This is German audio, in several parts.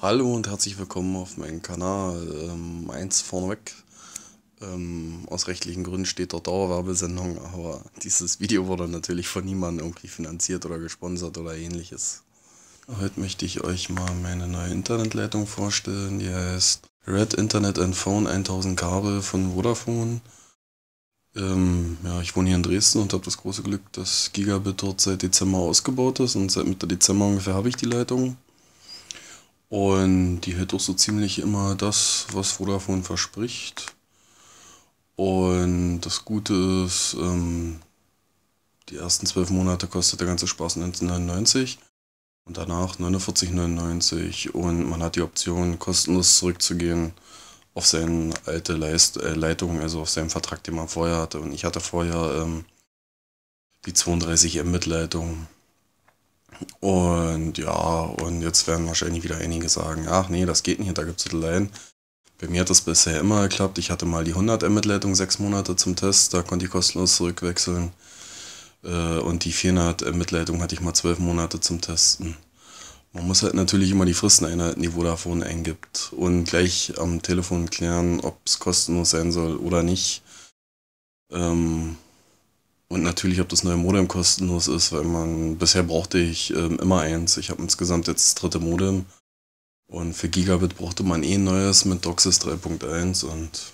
Hallo und herzlich willkommen auf meinem Kanal. Ähm, eins vorneweg. Ähm, aus rechtlichen Gründen steht dort Dauerwerbesendung, aber dieses Video wurde natürlich von niemandem irgendwie finanziert oder gesponsert oder ähnliches. Heute möchte ich euch mal meine neue Internetleitung vorstellen. Die heißt Red Internet and Phone 1000 Kabel von Vodafone. Ähm, ja, ich wohne hier in Dresden und habe das große Glück, dass Gigabit dort seit Dezember ausgebaut ist und seit Mitte Dezember ungefähr habe ich die Leitung. Und die hält doch so ziemlich immer das, was Vodafone verspricht. Und das Gute ist, ähm, die ersten zwölf Monate kostet der ganze Spaß 19,99 und danach 49,99 und man hat die Option, kostenlos zurückzugehen auf seine alte Leist äh, Leitung, also auf seinen Vertrag, den man vorher hatte. Und ich hatte vorher ähm, die 32 Mbit-Leitung. Und ja, und jetzt werden wahrscheinlich wieder einige sagen, ach nee, das geht nicht, da gibt es Deadline. Bei mir hat das bisher immer geklappt. Ich hatte mal die 100 M-Leitung sechs Monate zum Test, da konnte ich kostenlos zurückwechseln. Äh, und die 400 M-Leitung hatte ich mal zwölf Monate zum Testen. Man muss halt natürlich immer die Fristen einhalten, die Vodafone eingibt. Und gleich am Telefon klären, ob es kostenlos sein soll oder nicht. Ähm, und natürlich, ob das neue Modem kostenlos ist, weil man bisher brauchte ich ähm, immer eins. Ich habe insgesamt jetzt das dritte Modem. Und für Gigabit brauchte man eh ein neues mit DOCSIS 3.1. Und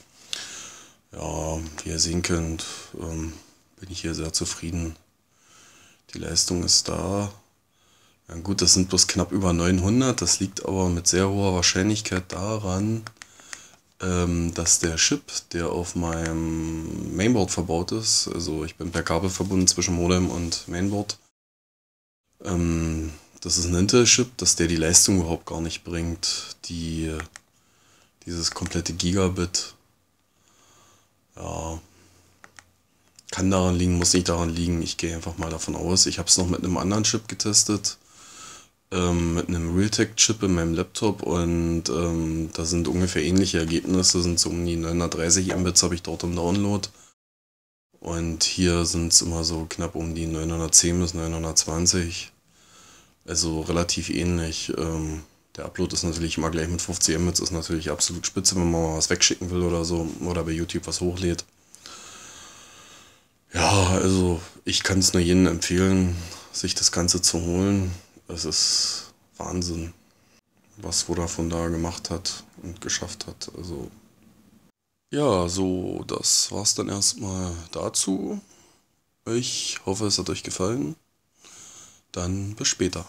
ja, wie ihr sehen könnt, ähm, bin ich hier sehr zufrieden. Die Leistung ist da. Ja, gut, das sind bloß knapp über 900. Das liegt aber mit sehr hoher Wahrscheinlichkeit daran, ähm, dass der Chip, der auf meinem Mainboard verbaut ist, also ich bin per Kabel verbunden zwischen Modem und Mainboard, ähm, das ist ein Intel-Chip, dass der die Leistung überhaupt gar nicht bringt, die dieses komplette Gigabit. Ja, kann daran liegen, muss nicht daran liegen. Ich gehe einfach mal davon aus. Ich habe es noch mit einem anderen Chip getestet ähm, mit einem Realtek-Chip in meinem Laptop und ähm, da sind ungefähr ähnliche Ergebnisse, sind so um die 930 Mbits habe ich dort im Download. Und hier sind es immer so knapp um die 910 bis 920. Also relativ ähnlich. Ähm, der Upload ist natürlich immer gleich mit 50 Mbits, ist natürlich absolut spitze, wenn man mal was wegschicken will oder so, oder bei YouTube was hochlädt. Ja, also ich kann es nur jedem empfehlen, sich das Ganze zu holen es ist Wahnsinn, was Vodafone da gemacht hat und geschafft hat. Also ja, so, das war's dann erstmal dazu. Ich hoffe, es hat euch gefallen. Dann bis später.